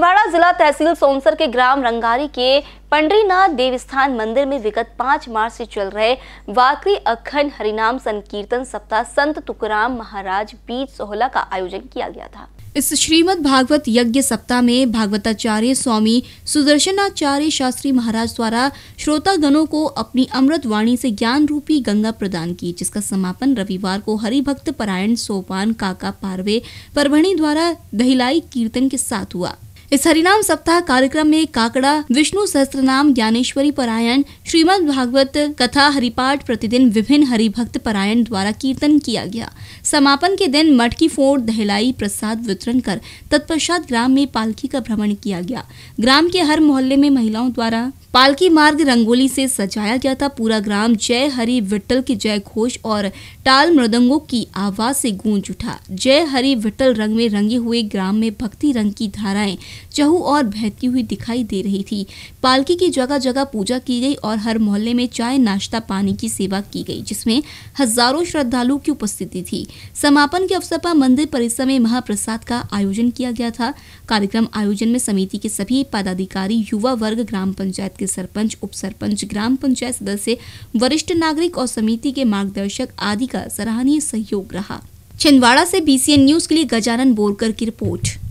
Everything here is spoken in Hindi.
छिंदवाड़ा जिला तहसील सोनसर के ग्राम रंगारी के पंडरीनाथ देवस्थान मंदिर में विगत पांच मार्च से चल रहे वाकरी अखंड हरिनाम संकीर्तन सप्ताह संत तुकराम महाराज बीज सोहला का आयोजन किया गया था इस श्रीमद भागवत यज्ञ सप्ताह में भागवताचार्य स्वामी सुदर्शनाचार्य शास्त्री महाराज द्वारा श्रोता गणों को अपनी अमृत वाणी से ज्ञान रूपी गंगा प्रदान की जिसका समापन रविवार को हरिभक्त पारायण सोपान काका पारवे परभणी द्वारा दहिलाई कीर्तन के साथ हुआ इस हरिनाम सप्ताह कार्यक्रम में काकड़ा विष्णु सहस्त्र नाम ज्ञानेश्वरी परायण श्रीमद भागवत कथा हरिपाठ प्रतिदिन विभिन्न हरिभक्त परायण द्वारा कीर्तन किया गया समापन के दिन मटकी फोड़ दहलाई प्रसाद वितरण कर तत्पश्चात ग्राम में पालकी का भ्रमण किया गया ग्राम के हर मोहल्ले में महिलाओं द्वारा पालकी मार्ग रंगोली से सजाया गया था पूरा ग्राम जय हरि विट्ठल के जय घोष और टाल मृदंगों की आवाज से गूंज उठा जय हरि विट्ठल रंग में रंगे हुए ग्राम में भक्ति रंग की धाराएं चहु और बहती हुई दिखाई दे रही थी पालकी की जगह जगह पूजा की गई और हर मोहल्ले में चाय नाश्ता पानी की सेवा की गई जिसमें हजारों श्रद्धालुओं की उपस्थिति थी समापन के अवसर पर मंदिर परिसर में महाप्रसाद का आयोजन किया गया था कार्यक्रम आयोजन में समिति के सभी पदाधिकारी युवा वर्ग ग्राम पंचायत के सरपंच उप सरपंच ग्राम पंचायत सदस्य वरिष्ठ नागरिक और समिति के मार्गदर्शक आदि का सराहनीय सहयोग रहा छिंदवाड़ा से बीसीएन न्यूज के लिए गजानन बोरकर की रिपोर्ट